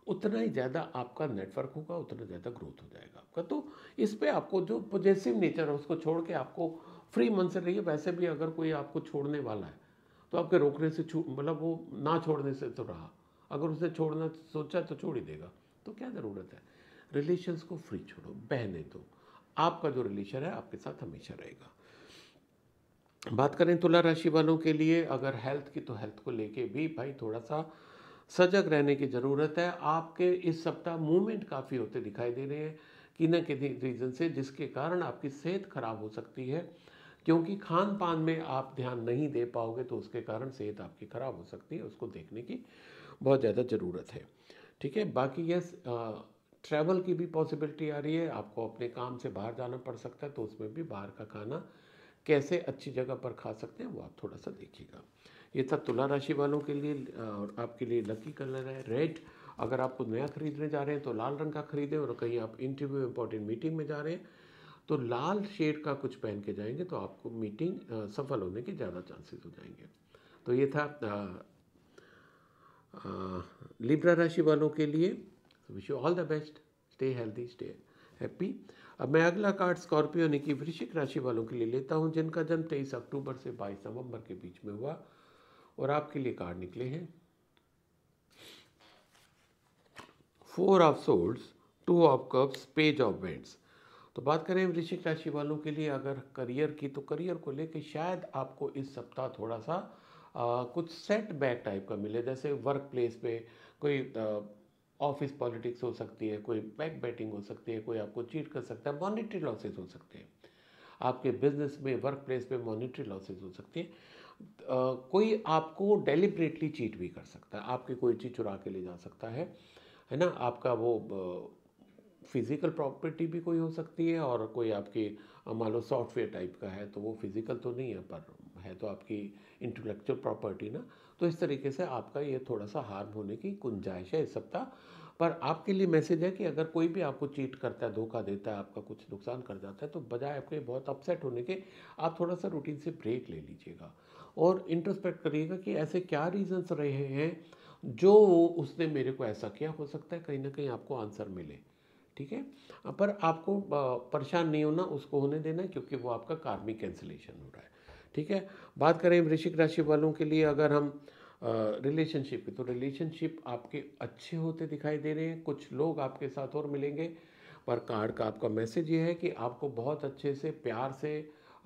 उतना ही ज़्यादा आपका नेटवर्क होगा उतना ज़्यादा ग्रोथ हो जाएगा आपका तो इस पर आपको जो पॉजिटिव नेचर है उसको छोड़ के आपको फ्री मन से रहिए वैसे भी अगर कोई आपको छोड़ने वाला है तो आपके रोकने से मतलब वो ना छोड़ने से तो रहा अगर उसे छोड़ना सोचा तो छोड़ ही देगा तो क्या ज़रूरत है रिलेशन को फ्री छोड़ो बहने दो आपका जो रिलेशन है आपके साथ हमेशा रहेगा बात करें तुला राशि वालों के लिए अगर हेल्थ की तो हेल्थ को लेके भी भाई थोड़ा सा सजग रहने की ज़रूरत है आपके इस सप्ताह मूवमेंट काफ़ी होते दिखाई दे रहे हैं कि न किसी रीज़न से जिसके कारण आपकी सेहत खराब हो सकती है क्योंकि खान पान में आप ध्यान नहीं दे पाओगे तो उसके कारण सेहत आपकी ख़राब हो सकती है उसको देखने की बहुत ज़्यादा ज़रूरत है ठीक है बाकी यस ट्रैवल की भी पॉसिबिलिटी आ रही है आपको अपने काम से बाहर जाना पड़ सकता है तो उसमें भी बाहर का खाना कैसे अच्छी जगह पर खा सकते हैं वो आप थोड़ा सा देखिएगा ये था तुला राशि वालों के लिए और आपके लिए लकी कलर है रेड अगर आप कुछ नया खरीदने जा रहे हैं तो लाल रंग का खरीदें और कहीं आप इंटरव्यू इंपॉर्टेंट मीटिंग में जा रहे हैं तो लाल शेड का कुछ पहन के जाएंगे तो आपको मीटिंग सफल होने के ज़्यादा चांसेस हो जाएंगे तो ये था लिब्रा राशि वालों के लिए wish you all the best stay healthy stay happy अब मैं अगला कार्ड स्कॉर्पियो यानी कि वृश्चिक राशि वालों के लिए लेता हूँ जिनका जन्म तेईस अक्टूबर से बाईस नवंबर के बीच में हुआ और आपके लिए कार्ड निकले हैं four of swords two of cups page of wands तो बात करें वृश्चिक राशि वालों के लिए अगर करियर की तो करियर को लेके शायद आपको इस सप्ताह थोड़ा सा आ, कुछ सेटबैक टाइप का मिले जैसे वर्क प्लेस पे कोई ऑफिस पॉलिटिक्स हो सकती है कोई बैक बैटिंग हो सकती है कोई आपको चीट कर सकता है मॉनिटरी लॉसेज हो सकते हैं आपके बिजनेस में वर्क प्लेस पे मॉनिटरी लॉसेज हो सकती है कोई आपको डेलिब्रेटली चीट भी कर सकता है आपकी कोई चीज़ चुरा के ले जा सकता है है ना आपका वो फिज़िकल प्रॉपर्टी भी कोई हो सकती है और कोई आपकी मान लो सॉफ्टवेयर टाइप का है तो वो फिज़िकल तो नहीं है पर है तो आपकी इंटेलेक्चुअल प्रॉपर्टी ना तो इस तरीके से आपका ये थोड़ा सा हार्म होने की गुंजाइश है इस सप्ताह पर आपके लिए मैसेज है कि अगर कोई भी आपको चीट करता है धोखा देता है आपका कुछ नुकसान कर जाता है तो बजाय आपके बहुत अपसेट होने के आप थोड़ा सा रूटीन से ब्रेक ले लीजिएगा और इंट्रस्पेक्ट करिएगा कि ऐसे क्या रीजंस रहे हैं जो उसने मेरे को ऐसा किया हो सकता है कहीं ना कहीं आपको आंसर मिले ठीक है पर आपको परेशान नहीं होना उसको होने देना क्योंकि वो आपका कार्मिक कैंसिलेशन हो रहा है ठीक है बात करें वृश्चिक राशि वालों के लिए अगर हम रिलेशनशिप की तो रिलेशनशिप आपके अच्छे होते दिखाई दे रहे हैं कुछ लोग आपके साथ और मिलेंगे पर कार्ड का आपका मैसेज ये है कि आपको बहुत अच्छे से प्यार से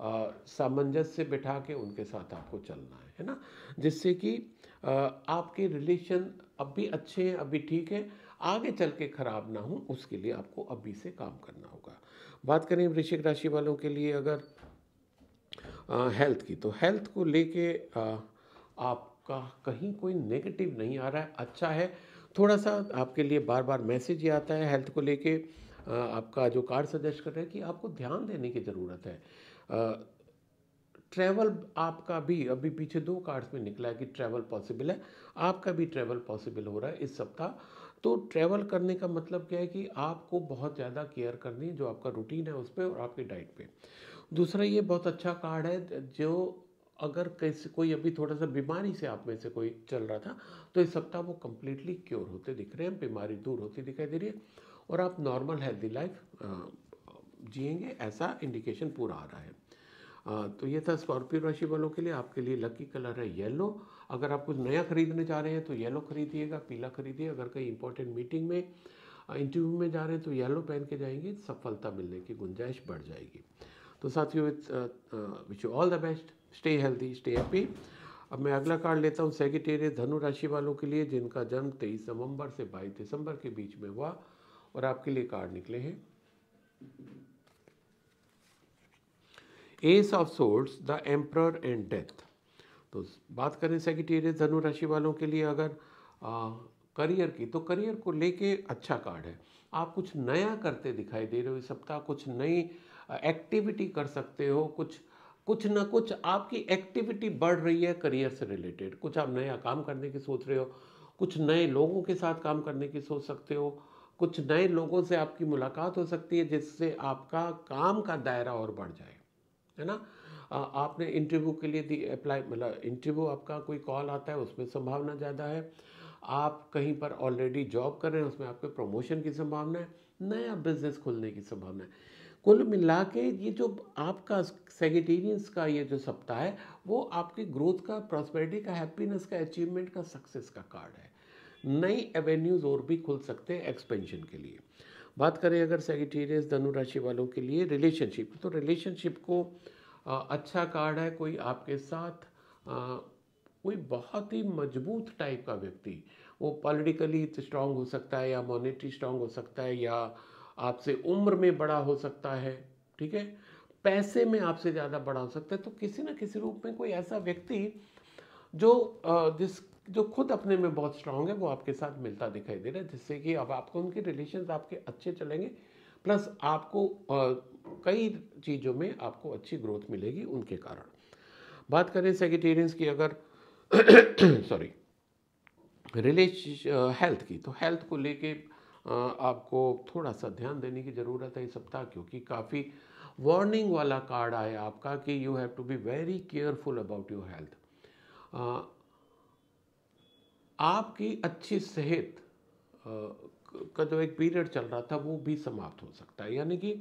सामंजस्य बिठा के उनके साथ आपको चलना है है ना जिससे कि आपके रिलेशन अब भी अच्छे हैं अभी ठीक है आगे चल के खराब ना हो उसके लिए आपको अभी से काम करना होगा बात करें वृश्चिक राशि वालों के लिए अगर आ, हेल्थ की तो हेल्थ को लेके आपका कहीं कोई नेगेटिव नहीं आ रहा है अच्छा है थोड़ा सा आपके लिए बार बार मैसेज ही आता है हेल्थ को लेके आपका जो कार्ड सजेस्ट कर रहे हैं कि आपको ध्यान देने की ज़रूरत है ट्रैवल आपका भी अभी पीछे दो कार्ड्स में निकला है कि ट्रैवल पॉसिबल है आपका भी ट्रैवल पॉसिबल हो रहा है इस सप्ताह तो ट्रैवल करने का मतलब क्या है कि आपको बहुत ज़्यादा केयर करनी है जो आपका रूटीन है उस पर और आपकी डाइट पे दूसरा ये बहुत अच्छा कार्ड है जो अगर कैसे कोई अभी थोड़ा सा बीमारी से आप में से कोई चल रहा था तो इस सप्ताह वो कम्प्लीटली क्योर होते दिख रहे हैं बीमारी दूर होती दिखाई दे रही है और आप नॉर्मल हेल्दी लाइफ जिएंगे ऐसा इंडिकेशन पूरा आ रहा है आ, तो ये था स्कॉर्पियो राशि वालों के लिए आपके लिए लकी कलर है येलो अगर आप कुछ नया खरीदने जा रहे हैं तो येलो खरीदिएगा पीला खरीदिए अगर कहीं इंपॉर्टेंट मीटिंग में इंटरव्यू में जा रहे हैं तो येलो पहन के जाएंगे सफलता मिलने की गुंजाइश बढ़ जाएगी तो साथियों with wish you all the best stay healthy stay happy अब मैं अगला कार्ड लेता हूँ सेगिटेरियस धनु राशि वालों के लिए जिनका जन्म तेईस नवंबर से बाईस दिसंबर के बीच में हुआ और आपके लिए कार्ड निकले हैं ace of swords the emperor and death तो बात करें सेगिटेरियस धनु राशि वालों के लिए अगर आ, करियर की तो करियर को लेके अच्छा कार्ड है आप कुछ नया करते दिखाई दे रहे हो इस सप्ताह कुछ नई एक्टिविटी कर सकते हो कुछ कुछ ना कुछ आपकी एक्टिविटी बढ़ रही है करियर से रिलेटेड कुछ आप नया काम करने की सोच रहे हो कुछ नए लोगों के साथ काम करने की सोच सकते हो कुछ नए लोगों से आपकी मुलाकात हो सकती है जिससे आपका काम का दायरा और बढ़ जाएगा है ना आपने इंटरव्यू के लिए दी अप्लाई मतलब इंटरव्यू आपका कोई कॉल आता है उसमें संभावना ज़्यादा है आप कहीं पर ऑलरेडी जॉब कर रहे हैं उसमें आपके प्रमोशन की संभावना है नया बिजनेस खोलने की संभावना है कुल मिला के ये जो आपका सेगेटेरियंस का ये जो सप्ताह है वो आपकी ग्रोथ का प्रॉस्पेरिटी का हैप्पीनेस का अचीवमेंट का सक्सेस का कार्ड है नई एवेन्यूज़ और भी खुल सकते हैं एक्सपेंशन के लिए बात करें अगर सेगिटेरियस धनु राशि वालों के लिए रिलेशनशिप तो रिलेशनशिप को अच्छा कार्ड है कोई आपके साथ कोई बहुत ही मजबूत टाइप का व्यक्ति वो पॉलिटिकली स्ट्रांग हो सकता है या मॉनेटरी स्ट्रांग हो सकता है या आपसे उम्र में बड़ा हो सकता है ठीक है पैसे में आपसे ज़्यादा बड़ा हो सकता है तो किसी ना किसी रूप में कोई ऐसा व्यक्ति जो जिस जो खुद अपने में बहुत स्ट्रांग है वो आपके साथ मिलता दिखाई दे रहा है जिससे कि अब आपको उनके रिलेशन आपके अच्छे चलेंगे प्लस आपको कई चीज़ों में आपको अच्छी ग्रोथ मिलेगी उनके कारण बात करें सेगिटेरियंस की अगर सॉरी रिलेश हेल्थ की तो हेल्थ को लेके आपको थोड़ा सा ध्यान देने की ज़रूरत है इस सप्ताह क्योंकि काफ़ी वार्निंग वाला कार्ड आया आपका कि you have to be very careful about your health आपकी अच्छी सेहत का जो एक पीरियड चल रहा था वो भी समाप्त हो सकता है यानी कि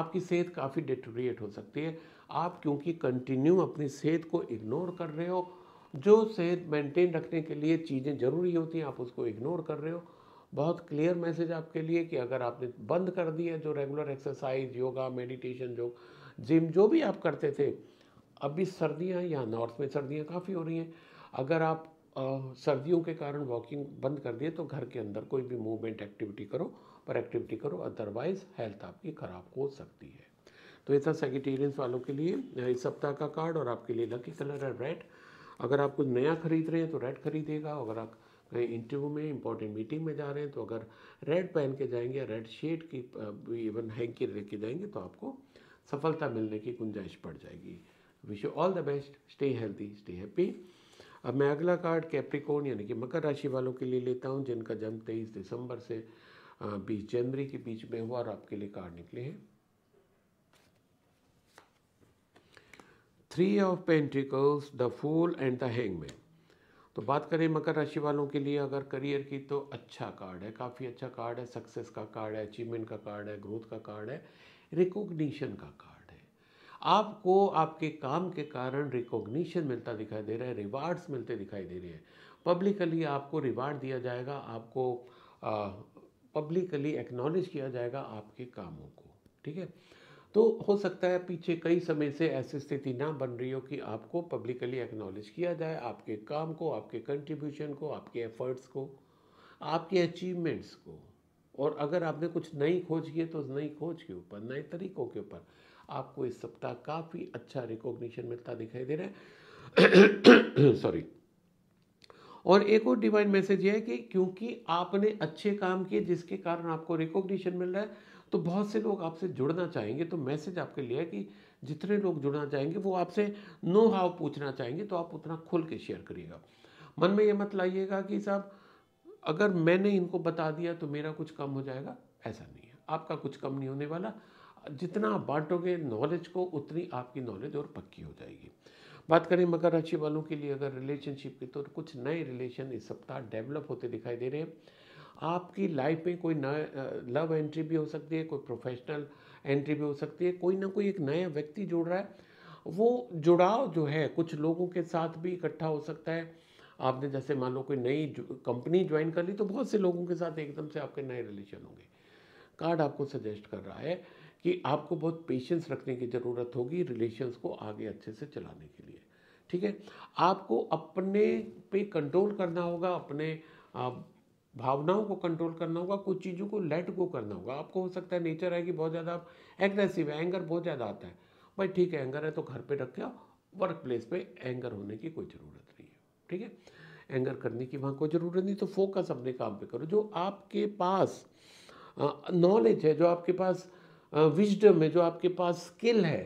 आपकी सेहत काफ़ी डिटोरिएट हो सकती है आप क्योंकि कंटिन्यू अपनी सेहत को इग्नोर कर रहे हो जो सेहत मेंटेन रखने के लिए चीज़ें ज़रूरी होती हैं आप उसको इग्नोर कर रहे हो बहुत क्लियर मैसेज आपके लिए कि अगर आपने बंद कर दिया जो रेगुलर एक्सरसाइज योगा मेडिटेशन जो जिम जो भी आप करते थे अभी सर्दियाँ या नॉर्थ में सर्दियाँ काफ़ी हो रही हैं अगर आप सर्दियों के कारण वॉकिंग बंद कर दिए तो घर के अंदर कोई भी मूवमेंट एक्टिविटी करो पर एक्टिविटी करो अदरवाइज हेल्थ आपकी ख़राब हो सकती है तो ये था सेगिटेरियंस वालों के लिए इस सप्ताह का कार्ड और आपके लिए लकी कलर है रेड अगर आप कुछ नया खरीद रहे हैं तो रेड खरीदेगा अगर आप कहीं इंटरव्यू में इंपॉर्टेंट मीटिंग में जा रहे हैं तो अगर रेड पहन के जाएंगे रेड शेड की इवन हैंकी लेके जाएंगे तो आपको सफलता मिलने की गुंजाइश पड़ जाएगी wish you all the best stay healthy stay happy अब मैं अगला कार्ड कैप्रिकोन यानी कि मकर राशि वालों के लिए लेता हूँ जिनका जन्म तेईस दिसंबर से बीस जनवरी के बीच में हुआ और आपके लिए कार्ड निकले हैं three of pentacles the fool and the hangman तो बात करें मकर राशि वालों के लिए अगर करियर की तो अच्छा कार्ड है काफ़ी अच्छा कार्ड है सक्सेस का कार्ड है अचीवमेंट का कार्ड है ग्रोथ का कार्ड है रिकोगनीशन का कार्ड आपको आपके काम के कारण रिकॉग्निशन मिलता दिखाई दे रहा है रिवार्ड्स मिलते दिखाई दे रहे हैं पब्लिकली आपको रिवार्ड दिया जाएगा आपको पब्लिकली एक्नॉलेज किया जाएगा आपके कामों को ठीक है तो हो सकता है पीछे कई समय से ऐसी स्थिति ना बन रही हो कि आपको पब्लिकली एक्नॉलेज किया जाए आपके काम को आपके कंट्रीब्यूशन को आपके एफर्ट्स को आपके अचीवमेंट्स को और अगर आपने कुछ नई खोज की है तो उस नई खोज के ऊपर नए तरीकों के ऊपर आपको इस सप्ताह काफ़ी अच्छा रिकॉग्निशन मिलता दिखाई दे रहा है सॉरी और एक और डिवाइन मैसेज यह है कि क्योंकि आपने अच्छे काम किए जिसके कारण आपको रिकॉग्निशन मिल रहा है तो बहुत से लोग आपसे जुड़ना चाहेंगे तो मैसेज आपके लिए है कि जितने लोग जुड़ना चाहेंगे वो आपसे नो हाव पूछना चाहेंगे तो आप उतना खुल के शेयर करिएगा मन में ये मत लाइएगा कि साहब अगर मैंने इनको बता दिया तो मेरा कुछ कम हो जाएगा ऐसा नहीं है आपका कुछ कम नहीं होने वाला जितना आप बांटोगे नॉलेज को उतनी आपकी नॉलेज और पक्की हो जाएगी बात करें मकर राशि वालों के लिए अगर रिलेशनशिप की तो कुछ नए रिलेशन इस सप्ताह डेवलप होते दिखाई दे रहे हैं आपकी लाइफ में कोई नया लव एंट्री भी हो सकती है कोई प्रोफेशनल एंट्री भी हो सकती है कोई ना कोई एक नया व्यक्ति जुड़ रहा है वो जुड़ाव जो है कुछ लोगों के साथ भी इकट्ठा हो सकता है आपने जैसे मान लो कोई नई कंपनी ज्वाइन कर ली तो बहुत से लोगों के साथ एकदम से आपके नए रिलेशन होंगे कार्ड आपको सजेस्ट कर रहा है कि आपको बहुत पेशेंस रखने की ज़रूरत होगी रिलेशंस को आगे अच्छे से चलाने के लिए ठीक है आपको अपने पे कंट्रोल करना होगा अपने भावनाओं को कंट्रोल करना होगा कुछ चीज़ों को लेट गो करना होगा आपको हो सकता है नेचर है कि बहुत ज़्यादा आप एग्रेसिव है एंगर बहुत ज़्यादा आता है भाई ठीक है एंगर है तो घर पे रख के वर्क प्लेस पे एंगर होने की कोई ज़रूरत नहीं है ठीक है एंगर करने की वहाँ कोई ज़रूरत नहीं तो फोकस अपने काम पे करो जो आपके पास नॉलेज है जो आपके पास विजडम है जो आपके पास स्किल है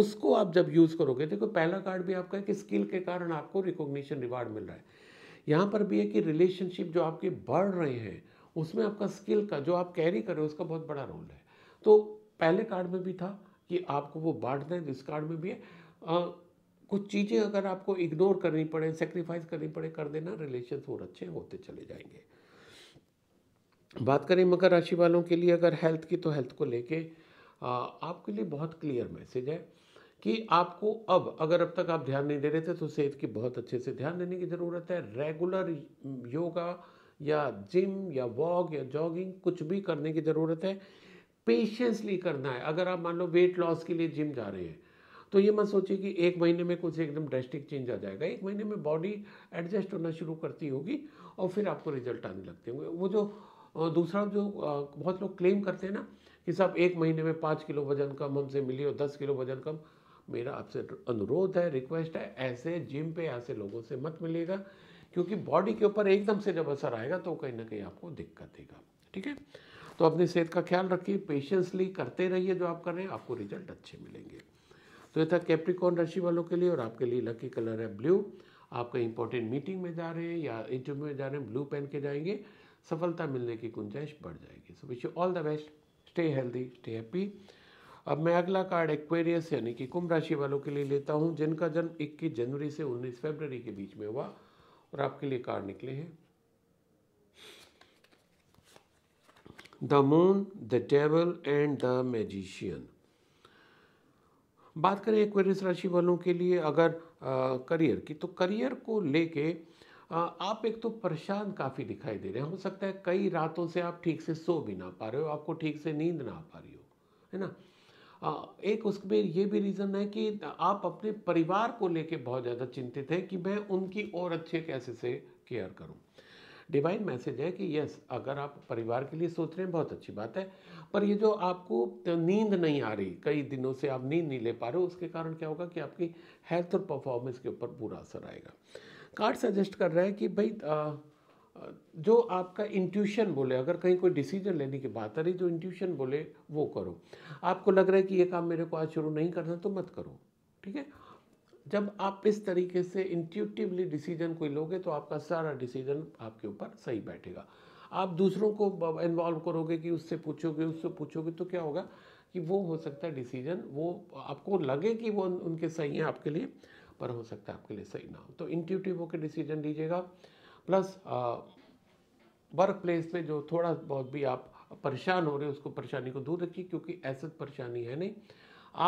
उसको आप जब यूज़ करोगे देखो पहला कार्ड भी आपका है कि स्किल के कारण आपको रिकॉग्निशन रिवार्ड मिल रहा है यहाँ पर भी है कि रिलेशनशिप जो आपके बढ़ रहे हैं उसमें आपका स्किल का जो आप कैरी कर रहे हो उसका बहुत बड़ा रोल है तो पहले कार्ड में भी था कि आपको वो बांट दें तो इस कार्ड में भी है आ, कुछ चीज़ें अगर आपको इग्नोर करनी पड़े सेक्रीफाइस करनी पड़े कर देना रिलेशन और अच्छे होते चले जाएंगे बात करें मकर राशि वालों के लिए अगर हेल्थ की तो हेल्थ को लेके आपके लिए बहुत क्लियर मैसेज है कि आपको अब अगर अब तक आप ध्यान नहीं दे रहे थे तो सेहत की बहुत अच्छे से ध्यान देने की ज़रूरत है रेगुलर योगा या जिम या वॉक या जॉगिंग कुछ भी करने की ज़रूरत है पेशेंसली करना है अगर आप मान लो वेट लॉस के लिए जिम जा रहे हैं तो ये मत सोचिए कि एक महीने में कुछ एकदम ड्रेस्टिक चेंज आ जाएगा एक महीने में बॉडी एडजस्ट होना शुरू करती होगी और फिर आपको रिजल्ट आने लगते होंगे वो जो और दूसरा जो बहुत लोग क्लेम करते हैं ना कि साहब एक महीने में पाँच किलो वजन कम हमसे मिली और दस किलो वजन कम मेरा आपसे अनुरोध है रिक्वेस्ट है ऐसे जिम पे ऐसे लोगों से मत मिलेगा क्योंकि बॉडी के ऊपर एकदम से जब असर आएगा तो कहीं ना कहीं आपको दिक्कत देगा ठीक है तो अपनी सेहत का ख्याल रखिए पेशेंसली करते रहिए जो आप कर रहे हैं आपको रिजल्ट अच्छे मिलेंगे तो ये था कैप्रिकॉन राशि वालों के लिए और आपके लिए लकी कलर है ब्लू आप कहीं इंपॉर्टेंट मीटिंग में जा रहे हैं या इंटरव्यू में जा रहे हैं ब्लू पहन के जाएंगे सफलता मिलने की गुंजाइश बढ़ जाएगी so wish you all the best stay healthy stay happy अब मैं अगला कार्ड एक्वेरियस यानी कि कुंभ राशि वालों के लिए लेता हूँ जिनका जन्म 21 जनवरी से 19 फरवरी के बीच में हुआ और आपके लिए कार्ड निकले हैं the moon the table and the magician बात करें एक्वेरियस राशि वालों के लिए अगर करियर की तो करियर को लेके आप एक तो परेशान काफ़ी दिखाई दे रहे हैं हो सकता है कई रातों से आप ठीक से सो भी ना पा रहे हो आपको ठीक से नींद ना आ पा रही हो है ना एक उसमें ये भी रीज़न है कि आप अपने परिवार को लेके बहुत ज़्यादा चिंतित हैं कि मैं उनकी और अच्छे कैसे से केयर करूं डिवाइन मैसेज है कि यस अगर आप परिवार के लिए सोच रहे हैं बहुत अच्छी बात है पर ये जो आपको नींद नहीं आ रही कई दिनों से आप नींद नहीं ले पा रहे हो उसके कारण क्या होगा कि आपकी हेल्थ और परफॉर्मेंस के ऊपर बुरा असर आएगा कार्ड सजेस्ट कर रहा है कि भाई जो आपका इंट्यूशन बोले अगर कहीं कोई डिसीजन लेने की बात आ रही जो इंट्यूशन बोले वो करो आपको लग रहा है कि ये काम मेरे को आज शुरू नहीं करना तो मत करो ठीक है जब आप इस तरीके से इंट्यूटिवली डिसीजन कोई लोगे तो आपका सारा डिसीजन आपके ऊपर सही बैठेगा आप दूसरों को इन्वॉल्व करोगे कि उससे पूछोगे उससे पूछोगे तो क्या होगा कि वो हो सकता है डिसीजन वो आपको लगे कि वो उनके सही हैं आपके लिए पर हो सकता है आपके लिए सही ना हो तो इंट्यूटिव होकर डिसीजन लीजिएगा प्लस वर्क प्लेस में जो थोड़ा बहुत भी आप परेशान हो रहे हो उसको परेशानी को दूर रखिए क्योंकि ऐसा परेशानी है नहीं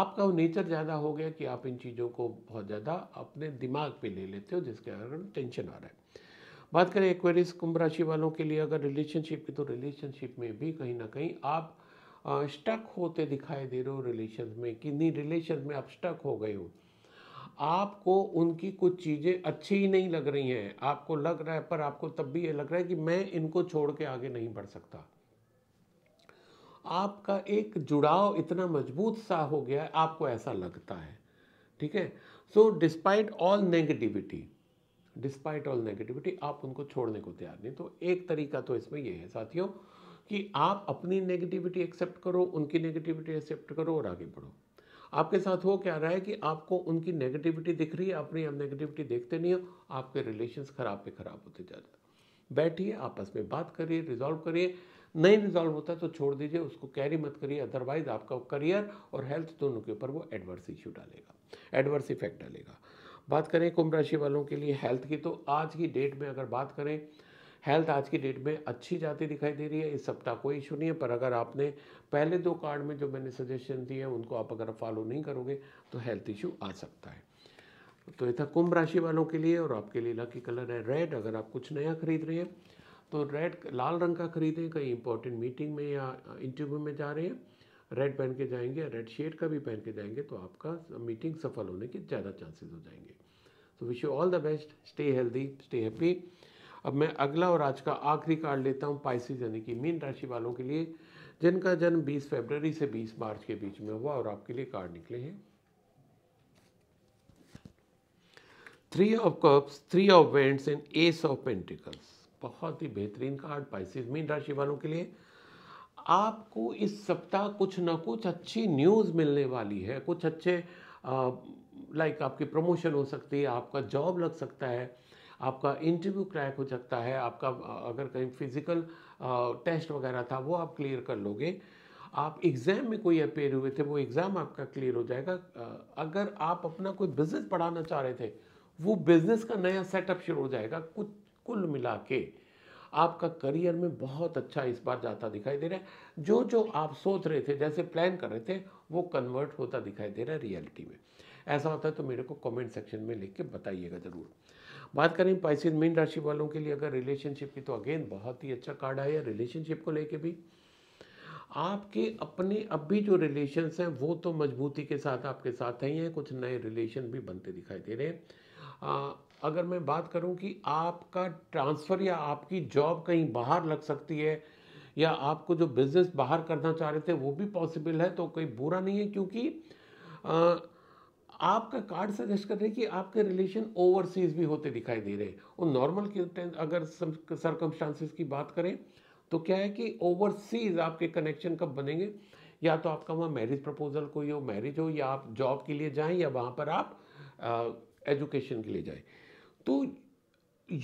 आपका वो नेचर ज़्यादा हो गया कि आप इन चीज़ों को बहुत ज़्यादा अपने दिमाग पे ले लेते हो जिसके कारण टेंशन आ रहा है बात करें एक्वेरिस कुंभ राशि वालों के लिए अगर रिलेशनशिप की तो रिलेशनशिप में भी कहीं ना कहीं आप स्टक होते दिखाई दे रहे हो रिलेशन में कि नहीं रिलेशन में आप स्टक हो गए हो आपको उनकी कुछ चीज़ें अच्छी ही नहीं लग रही हैं आपको लग रहा है पर आपको तब भी ये लग रहा है कि मैं इनको छोड़ के आगे नहीं बढ़ सकता आपका एक जुड़ाव इतना मजबूत सा हो गया है आपको ऐसा लगता है ठीक है so despite all negativity despite all negativity आप उनको छोड़ने को तैयार नहीं तो एक तरीका तो इसमें यह है साथियों कि आप अपनी नेगेटिविटी एक्सेप्ट करो उनकी नेगेटिविटी एक्सेप्ट करो और आगे बढ़ो आपके साथ हो क्या रहा है कि आपको उनकी नेगेटिविटी दिख रही है अपनी आप नेगेटिविटी देखते नहीं हो आपके रिलेशन ख़राब पे ख़राब होते जा रहे बैठिए आपस में बात करिए रिजॉल्व करिए नहीं रिजॉल्व होता तो छोड़ दीजिए उसको कैरी मत करिए अदरवाइज आपका करियर और हेल्थ दोनों के ऊपर वो एडवर्स इश्यू डालेगा एडवर्स इफेक्ट डालेगा बात करें कुंभ राशि वालों के लिए हेल्थ की तो आज की डेट में अगर बात करें हेल्थ आज की डेट में अच्छी जाती दिखाई दे रही है इस सप्ताह कोई इशू नहीं है पर अगर आपने पहले दो कार्ड में जो मैंने सजेशन दिए हैं उनको आप अगर फॉलो नहीं करोगे तो हेल्थ इशू आ सकता है तो ये था कुंभ राशि वालों के लिए और आपके लिए लकी कलर है रेड अगर आप कुछ नया खरीद रहे हैं तो रेड लाल रंग का खरीदें कहीं इंपॉर्टेंट मीटिंग में या इंटरव्यू में जा रहे हैं रेड पहन के जाएंगे रेड शेड का भी पहन के जाएंगे तो आपका मीटिंग सफल होने के ज़्यादा चांसेस हो जाएंगे तो wish you all the best stay healthy stay happy अब मैं अगला और आज का आखिरी कार्ड लेता हूँ पाइसिस यानी कि मीन राशि वालों के लिए जिनका जन्म 20 फरवरी से 20 मार्च के बीच में हुआ और आपके लिए कार्ड निकले हैं three of cups three of wands and ace of pentacles बहुत ही बेहतरीन कार्ड पाइसिस मीन राशि वालों के लिए आपको इस सप्ताह कुछ ना कुछ अच्छी न्यूज़ मिलने वाली है कुछ अच्छे लाइक आपकी प्रमोशन हो सकती है आपका जॉब लग सकता है आपका इंटरव्यू क्रैक हो सकता है आपका अगर कहीं फिजिकल टेस्ट वगैरह था वो आप क्लियर कर लोगे आप एग्ज़ाम में कोई अपेयर हुए थे वो एग्ज़ाम आपका क्लियर हो जाएगा अगर आप अपना कोई बिजनेस पढ़ाना चाह रहे थे वो बिजनेस का नया सेटअप शुरू हो जाएगा कुछ कुल मिला के आपका करियर में बहुत अच्छा इस बार जाता दिखाई दे रहा है जो जो आप सोच रहे थे जैसे प्लान कर रहे थे वो कन्वर्ट होता दिखाई दे रहा है रियलिटी में ऐसा होता है तो मेरे को कमेंट सेक्शन में लिख के बताइएगा ज़रूर बात करें पाइसिन मीन राशि वालों के लिए अगर रिलेशनशिप की तो अगेन बहुत ही अच्छा कार्ड आया रिलेशनशिप को लेके भी आपके अपने अब भी जो रिलेशन हैं वो तो मजबूती के साथ आपके साथ ही हैं कुछ नए रिलेशन भी बनते दिखाई दे रहे हैं आ, अगर मैं बात करूं कि आपका ट्रांसफ़र या आपकी जॉब कहीं बाहर लग सकती है या आपको जो बिज़नेस बाहर करना चाह रहे थे वो भी पॉसिबल है तो कोई बुरा नहीं है क्योंकि आ, आपका कार्ड सजेस्ट कर रहे हैं कि आपके रिलेशन ओवरसीज भी होते दिखाई दे रहे हैं और नॉर्मल अगर सरकमस्टांसिस की बात करें तो क्या है कि ओवरसीज आपके कनेक्शन कब बनेंगे या तो आपका वहाँ मैरिज प्रपोजल कोई हो मैरिज हो या आप जॉब के लिए जाएं या वहाँ पर आप एजुकेशन के लिए जाएं तो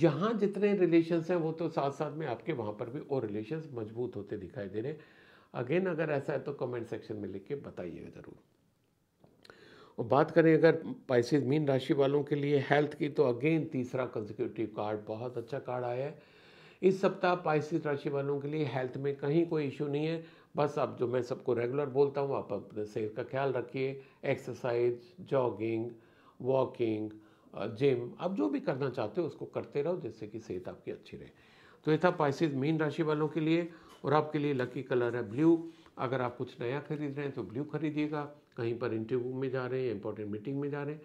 यहाँ जितने रिलेशंस हैं वो तो साथ साथ में आपके वहाँ पर भी और रिलेशन मजबूत होते दिखाई दे रहे हैं अगेन अगर ऐसा है तो कमेंट सेक्शन में लिख के बताइएगा ज़रूर और बात करें अगर पाइसिस मीन राशि वालों के लिए हेल्थ की तो अगेन तीसरा कंजिक्यूटिव कार्ड बहुत अच्छा कार्ड आया है इस सप्ताह पाइसिस राशि वालों के लिए हेल्थ में कहीं कोई इशू नहीं है बस आप जो मैं सबको रेगुलर बोलता हूँ आप अपने सेहत का ख्याल रखिए एक्सरसाइज जॉगिंग वॉकिंग जिम आप जो भी करना चाहते हो उसको करते रहो जिससे कि सेहत आपकी अच्छी रहे तो ये था पाइसिस मीन राशि वालों के लिए और आपके लिए लकी कलर है ब्लू अगर आप कुछ नया खरीद रहे हैं तो ब्लू खरीदिएगा कहीं पर इंटरव्यू में जा रहे हैं इंपॉर्टेंट मीटिंग में जा रहे हैं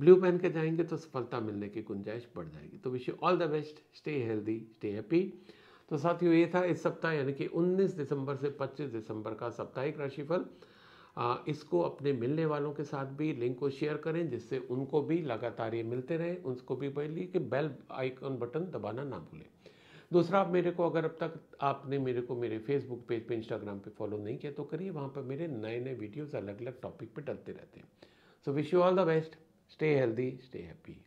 ब्लू पेन के जाएंगे तो सफलता मिलने की गुंजाइश बढ़ जाएगी तो wish you all the best stay healthy stay happy तो साथियों ये था इस सप्ताह यानी कि 19 दिसंबर से 25 दिसंबर का साप्ताहिक राशिफल इसको अपने मिलने वालों के साथ भी लिंक को शेयर करें जिससे उनको भी लगातार ये मिलते रहें उनको भी पहले कि बेल आइकॉन बटन दबाना ना भूलें दूसरा आप मेरे को अगर अब तक आपने मेरे को मेरे फेसबुक पेज पे इंस्टाग्राम पे फॉलो नहीं किया तो करिए वहाँ पर मेरे नए नए वीडियोज़ अलग अलग टॉपिक पर डलते रहते हैं so wish you all the best stay healthy stay happy